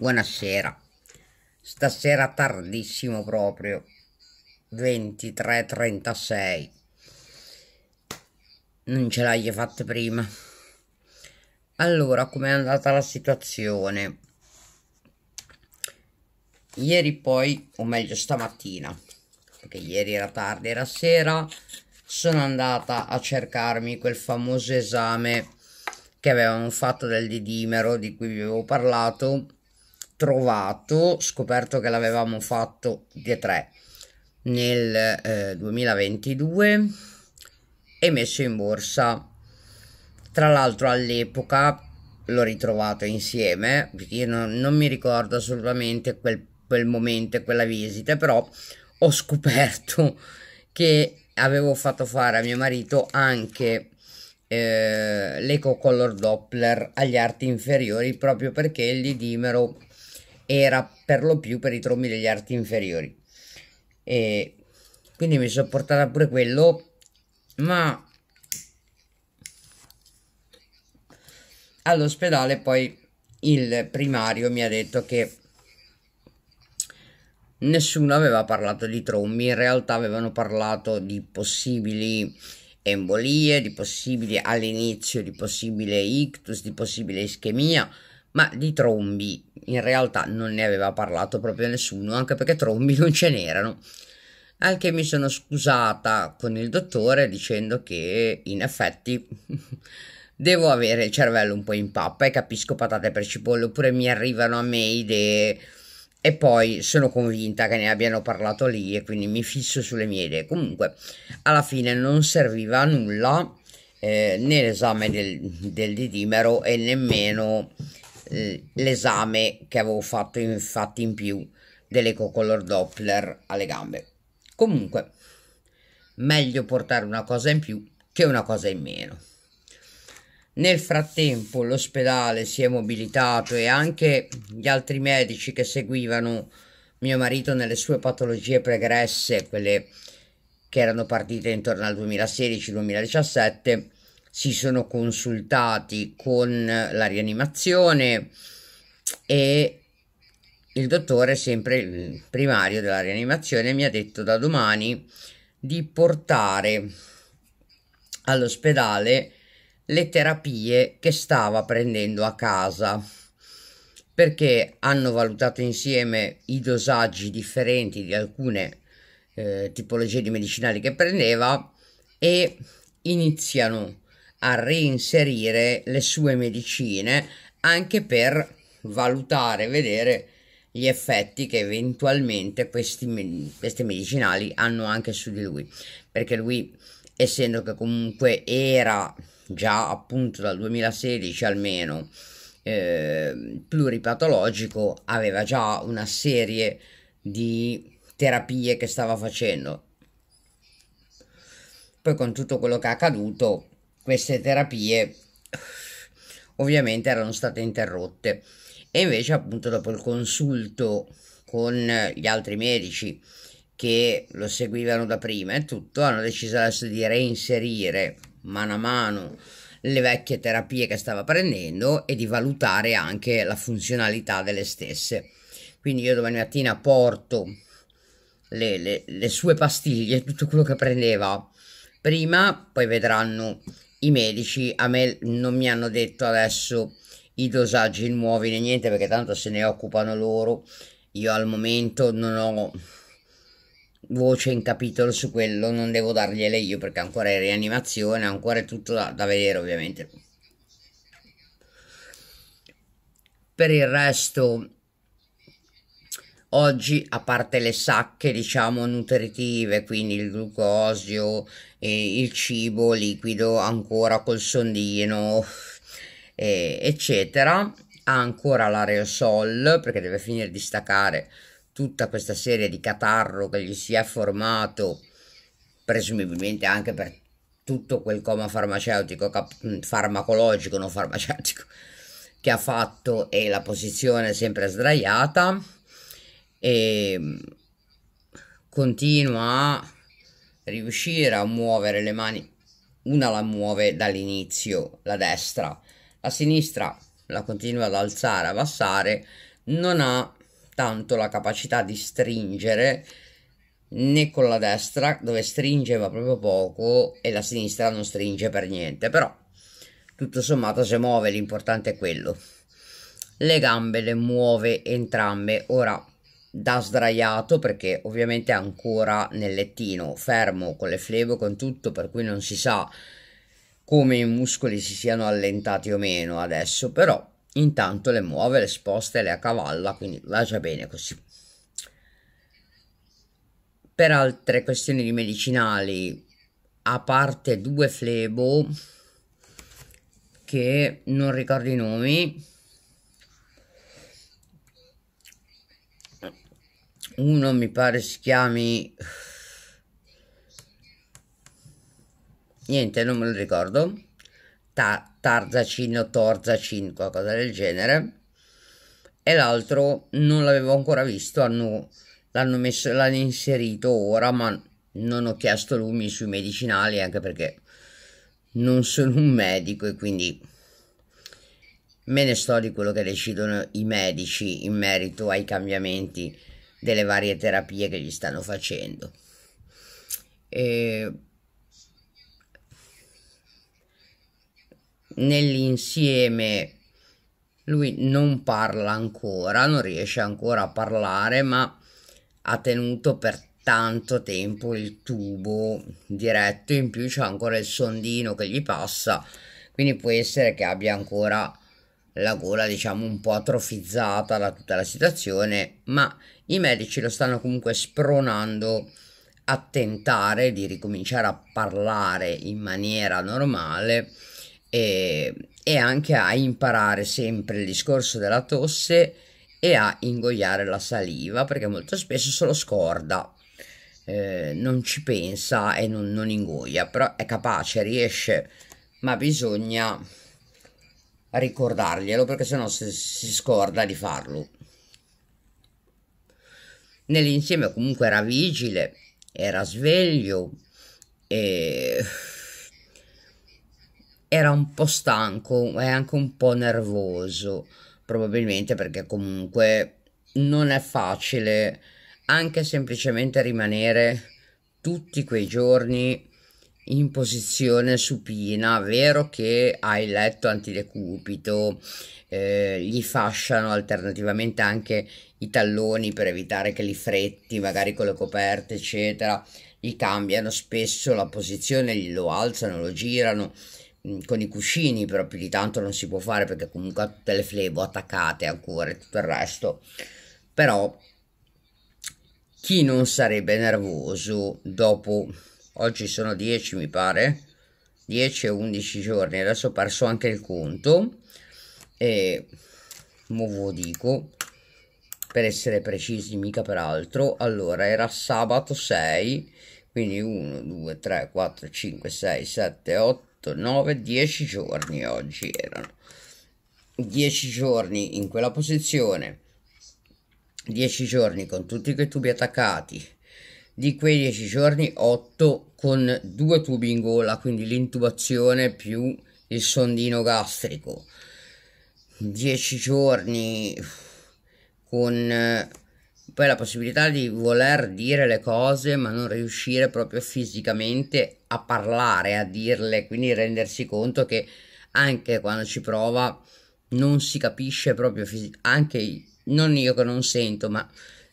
Buonasera. Stasera tardissimo proprio. 23.36. Non ce l'hai fatta prima. Allora, com'è andata la situazione? Ieri poi, o meglio stamattina, perché ieri era tardi, era sera, sono andata a cercarmi quel famoso esame che avevamo fatto del didimero di cui vi avevo parlato trovato, scoperto che l'avevamo fatto di tre nel eh, 2022 e messo in borsa. Tra l'altro all'epoca l'ho ritrovato insieme, io non, non mi ricordo assolutamente quel, quel momento e quella visita, però ho scoperto che avevo fatto fare a mio marito anche eh, l'eco color doppler agli arti inferiori proprio perché il didimero era per lo più per i trombi degli arti inferiori. E quindi mi sono portata pure quello, ma all'ospedale poi il primario mi ha detto che nessuno aveva parlato di trombi, in realtà avevano parlato di possibili embolie, di possibili all'inizio, di possibile ictus, di possibile ischemia, ma di trombi in realtà non ne aveva parlato proprio nessuno, anche perché trombi non ce n'erano. Anche mi sono scusata con il dottore dicendo che in effetti devo avere il cervello un po' in pappa e capisco patate per cipolle, oppure mi arrivano a me idee e poi sono convinta che ne abbiano parlato lì e quindi mi fisso sulle mie idee. Comunque, alla fine non serviva a nulla eh, né l'esame del, del didimero e nemmeno eh, l'esame che avevo fatto infatti in più dell'eco color Doppler alle gambe. Comunque, meglio portare una cosa in più che una cosa in meno. Nel frattempo l'ospedale si è mobilitato e anche gli altri medici che seguivano mio marito nelle sue patologie pregresse, quelle che erano partite intorno al 2016-2017, si sono consultati con la rianimazione e il dottore, sempre il primario della rianimazione, mi ha detto da domani di portare all'ospedale le terapie che stava prendendo a casa perché hanno valutato insieme i dosaggi differenti di alcune eh, tipologie di medicinali che prendeva e iniziano a reinserire le sue medicine anche per valutare, vedere gli effetti che eventualmente questi, questi medicinali hanno anche su di lui perché lui essendo che comunque era già appunto dal 2016 almeno eh, pluripatologico aveva già una serie di terapie che stava facendo poi con tutto quello che è accaduto queste terapie ovviamente erano state interrotte e invece appunto dopo il consulto con gli altri medici che lo seguivano da prima e tutto hanno deciso adesso di reinserire mano a mano le vecchie terapie che stava prendendo e di valutare anche la funzionalità delle stesse quindi io domani mattina porto le, le, le sue pastiglie tutto quello che prendeva prima poi vedranno i medici a me non mi hanno detto adesso i dosaggi nuovi né niente perché tanto se ne occupano loro io al momento non ho voce in capitolo su quello non devo dargliele io perché ancora è rianimazione ancora è tutto da, da vedere ovviamente per il resto Oggi, a parte le sacche, diciamo, nutritive, quindi il glucosio, eh, il cibo liquido ancora col sondino, eh, eccetera, ha ancora l'aerosol perché deve finire di staccare tutta questa serie di catarro che gli si è formato, presumibilmente anche per tutto quel coma farmaceutico, mm, farmacologico, non farmaceutico, che ha fatto e la posizione sempre sdraiata e mm, continua a riuscire a muovere le mani. Una la muove dall'inizio, la destra, la sinistra la continua ad alzare, abbassare, non ha tanto la capacità di stringere né con la destra dove stringeva proprio poco e la sinistra non stringe per niente però tutto sommato se muove l'importante è quello le gambe le muove entrambe ora da sdraiato perché ovviamente è ancora nel lettino, fermo con le flebo, con tutto, per cui non si sa come i muscoli si siano allentati o meno adesso, però intanto le muove, le sposta e le accavalla, quindi va già bene così. Per altre questioni di medicinali, a parte due flebo che non ricordo i nomi, uno mi pare si chiami niente non me lo ricordo Ta Tarzacin o Torzacin qualcosa del genere e l'altro non l'avevo ancora visto hanno, l'hanno, messo, l'hanno inserito ora ma non ho chiesto lumi sui medicinali anche perché non sono un medico e quindi me ne sto di quello che decidono i medici in merito ai cambiamenti delle varie terapie che gli stanno facendo. E nell'insieme lui non parla ancora, non riesce ancora a parlare, ma ha tenuto per tanto tempo il tubo diretto, in più c'è ancora il sondino che gli passa, quindi può essere che abbia ancora la gola diciamo un po' atrofizzata da tutta la situazione, ma i medici lo stanno comunque spronando a tentare di ricominciare a parlare in maniera normale e, e anche a imparare sempre il discorso della tosse e a ingoiare la saliva perché molto spesso se lo scorda. Eh, non ci pensa e non, non ingoia, però è capace, riesce, ma bisogna a ricordarglielo perché sennò si, si scorda di farlo. Nell'insieme comunque era vigile, era sveglio e era un po' stanco e anche un po' nervoso, probabilmente perché comunque non è facile anche semplicemente rimanere tutti quei giorni in posizione supina, vero che hai letto antidecupito, eh, gli fasciano alternativamente anche i talloni per evitare che li fretti, magari con le coperte, eccetera, gli cambiano spesso la posizione, lo alzano, lo girano mm, con i cuscini però più di tanto non si può fare perché comunque ha tutte le flebo attaccate ancora e tutto il resto però chi non sarebbe nervoso dopo oggi sono 10 mi pare 10 o 11 giorni adesso ho perso anche il conto e mo lo dico per essere precisi mica peraltro allora era sabato 6 quindi 1 2 3 4 5 6 7 8 9 10 giorni oggi erano 10 giorni in quella posizione 10 giorni con tutti quei tubi attaccati di quei 10 giorni 8 con due tubi in gola, quindi l'intubazione più il sondino gastrico. 10 giorni con eh, poi la possibilità di voler dire le cose ma non riuscire proprio fisicamente a parlare, a dirle, quindi rendersi conto che anche quando ci prova non si capisce proprio anche non io che non sento, ma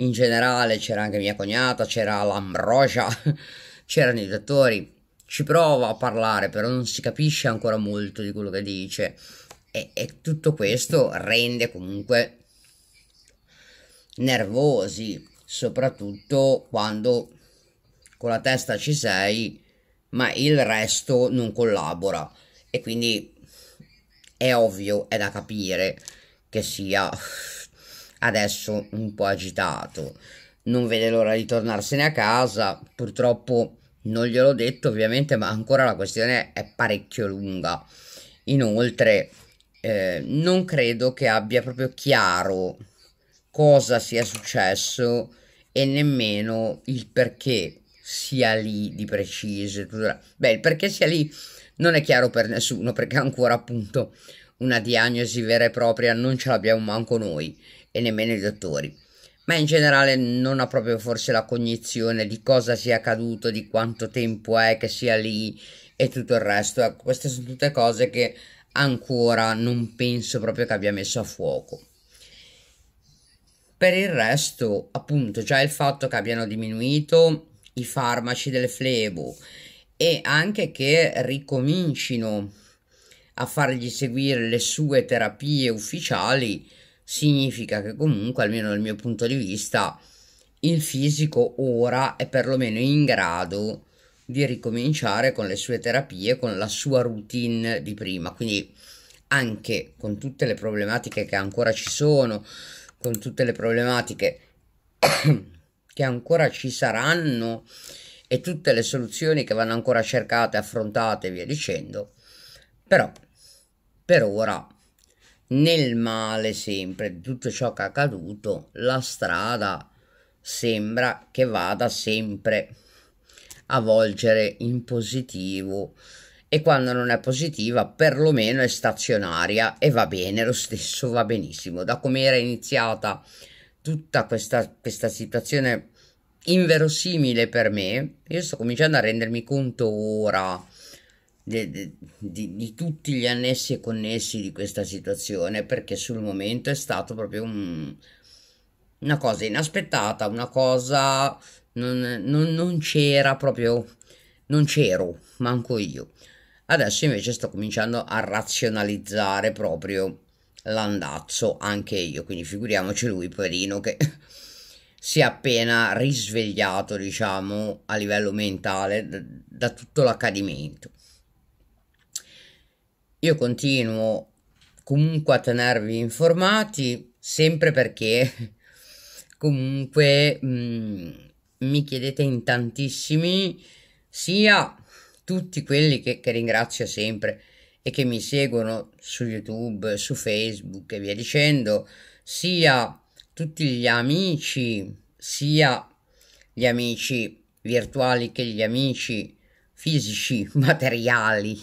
in generale, c'era anche mia cognata, c'era l'Ambrosia, c'erano i dottori. Ci prova a parlare, però non si capisce ancora molto di quello che dice. E, e tutto questo rende comunque nervosi, soprattutto quando con la testa ci sei, ma il resto non collabora. E quindi è ovvio, è da capire che sia adesso un po' agitato. Non vede l'ora di tornarsene a casa, purtroppo non gliel'ho detto ovviamente, ma ancora la questione è parecchio lunga. Inoltre, eh, non credo che abbia proprio chiaro cosa sia successo e nemmeno il perché sia lì di preciso. Beh, il perché sia lì non è chiaro per nessuno perché ancora appunto una diagnosi vera e propria non ce l'abbiamo manco noi e nemmeno i dottori, ma in generale non ha proprio forse la cognizione di cosa sia accaduto, di quanto tempo è che sia lì e tutto il resto. Ecco, queste sono tutte cose che ancora non penso proprio che abbia messo a fuoco. Per il resto, appunto, già il fatto che abbiano diminuito i farmaci delle flebo e anche che ricomincino a fargli seguire le sue terapie ufficiali significa che comunque, almeno dal mio punto di vista, il fisico ora è perlomeno in grado di ricominciare con le sue terapie, con la sua routine di prima. Quindi anche con tutte le problematiche che ancora ci sono, con tutte le problematiche che ancora ci saranno e tutte le soluzioni che vanno ancora cercate, affrontate e via dicendo. Però per ora nel male sempre, di tutto ciò che è accaduto, la strada sembra che vada sempre a volgere in positivo e quando non è positiva perlomeno è stazionaria e va bene lo stesso, va benissimo. Da come era iniziata tutta questa, questa situazione inverosimile per me, io sto cominciando a rendermi conto ora di, di, di, tutti gli annessi e connessi di questa situazione perché sul momento è stato proprio un, una cosa inaspettata, una cosa non, non, non c'era proprio, non c'ero, manco io. Adesso invece sto cominciando a razionalizzare proprio l'andazzo anche io, quindi figuriamoci lui, poverino, che si è appena risvegliato, diciamo, a livello mentale da, da tutto l'accadimento. Io continuo comunque a tenervi informati, sempre perché comunque mh, mm, mi chiedete in tantissimi, sia tutti quelli che, che ringrazio sempre e che mi seguono su YouTube, su Facebook e via dicendo, sia tutti gli amici, sia gli amici virtuali che gli amici fisici, materiali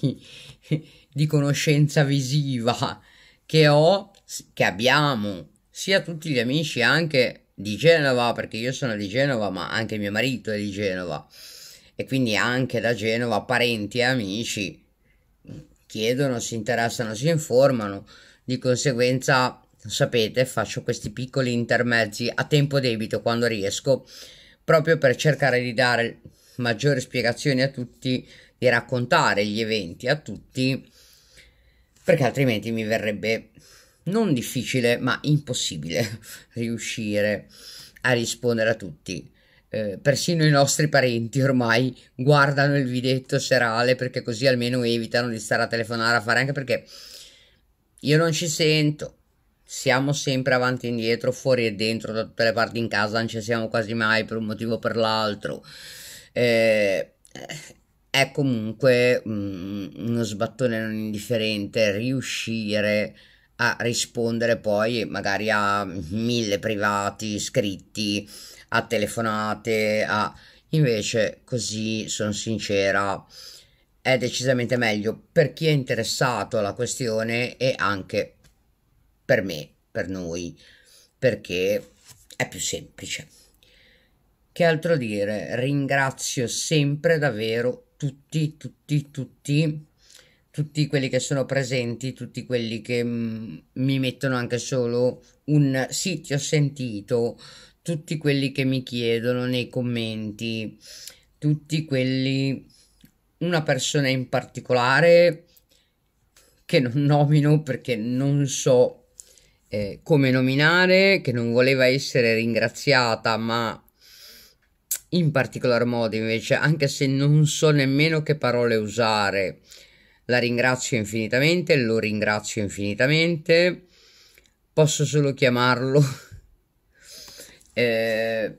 di conoscenza visiva che ho, che abbiamo, sia tutti gli amici anche di Genova, perché io sono di Genova, ma anche mio marito è di Genova, e quindi anche da Genova parenti e amici chiedono, si interessano, si informano, di conseguenza sapete faccio questi piccoli intermezzi a tempo debito quando riesco, proprio per cercare di dare maggiori spiegazioni a tutti, di raccontare gli eventi a tutti perché altrimenti mi verrebbe non difficile ma impossibile riuscire a rispondere a tutti. Eh, persino i nostri parenti ormai guardano il videtto serale perché così almeno evitano di stare a telefonare a fare anche perché io non ci sento, siamo sempre avanti e indietro, fuori e dentro, da tutte le parti in casa, non ci siamo quasi mai per un motivo o per l'altro. Eh, è comunque mh, mm, uno sbattone non indifferente riuscire a rispondere poi magari a mille privati iscritti, a telefonate, a... Invece, così sono sincera, è decisamente meglio per chi è interessato alla questione e anche per me, per noi, perché è più semplice. Che altro dire? Ringrazio sempre davvero tutti, tutti, tutti, tutti quelli che sono presenti, tutti quelli che mm, mi mettono anche solo un sì, ti ho sentito, tutti quelli che mi chiedono nei commenti, tutti quelli, una persona in particolare che non nomino perché non so eh, come nominare, che non voleva essere ringraziata ma in particolar modo invece, anche se non so nemmeno che parole usare. La ringrazio infinitamente, lo ringrazio infinitamente. Posso solo chiamarlo eh,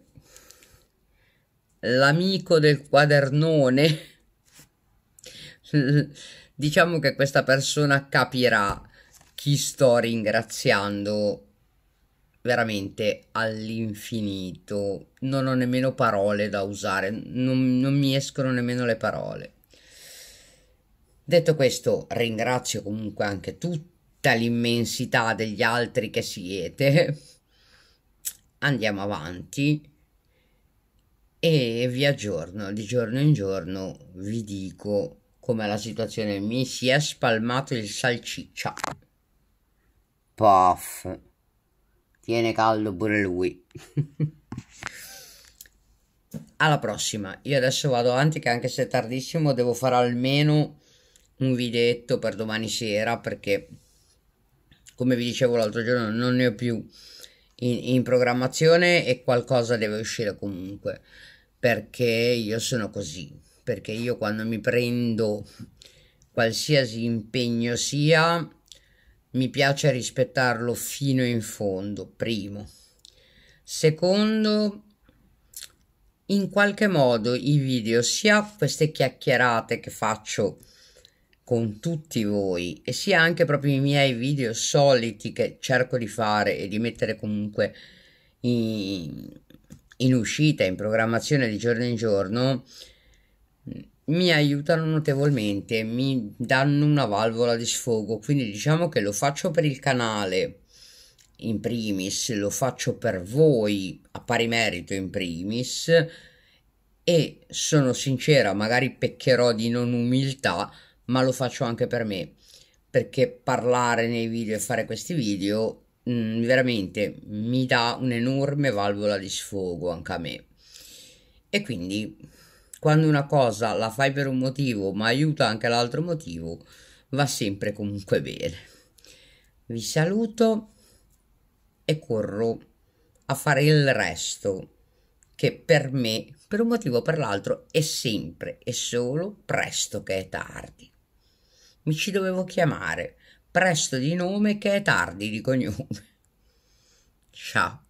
l'amico del quadernone. diciamo che questa persona capirà chi sto ringraziando veramente all'infinito. Non ho nemmeno parole da usare, non, non, mi escono nemmeno le parole. Detto questo, ringrazio comunque anche tutta l'immensità degli altri che siete. Andiamo avanti e vi aggiorno di giorno in giorno, vi dico come la situazione mi si è spalmato il salciccia. Puff tiene caldo pure lui. Alla prossima, io adesso vado avanti che anche se è tardissimo devo fare almeno un videetto per domani sera perché come vi dicevo l'altro giorno non ne ho più in, in, programmazione e qualcosa deve uscire comunque perché io sono così perché io quando mi prendo qualsiasi impegno sia mi piace rispettarlo fino in fondo, primo. Secondo, in qualche modo i video, sia queste chiacchierate che faccio con tutti voi e sia anche proprio i miei video soliti che cerco di fare e di mettere comunque in, in uscita, in programmazione di giorno in giorno, mi aiutano notevolmente, mi danno una valvola di sfogo, quindi diciamo che lo faccio per il canale in primis, lo faccio per voi a pari merito in primis e sono sincera, magari peccherò di non umiltà, ma lo faccio anche per me, perché parlare nei video e fare questi video mh, mm, veramente mi dà un'enorme valvola di sfogo anche a me. E quindi quando una cosa la fai per un motivo ma aiuta anche l'altro motivo, va sempre comunque bene. Vi saluto e corro a fare il resto che per me, per un motivo o per l'altro, è sempre e solo presto che è tardi. Mi ci dovevo chiamare, presto di nome che è tardi di cognome. Ciao.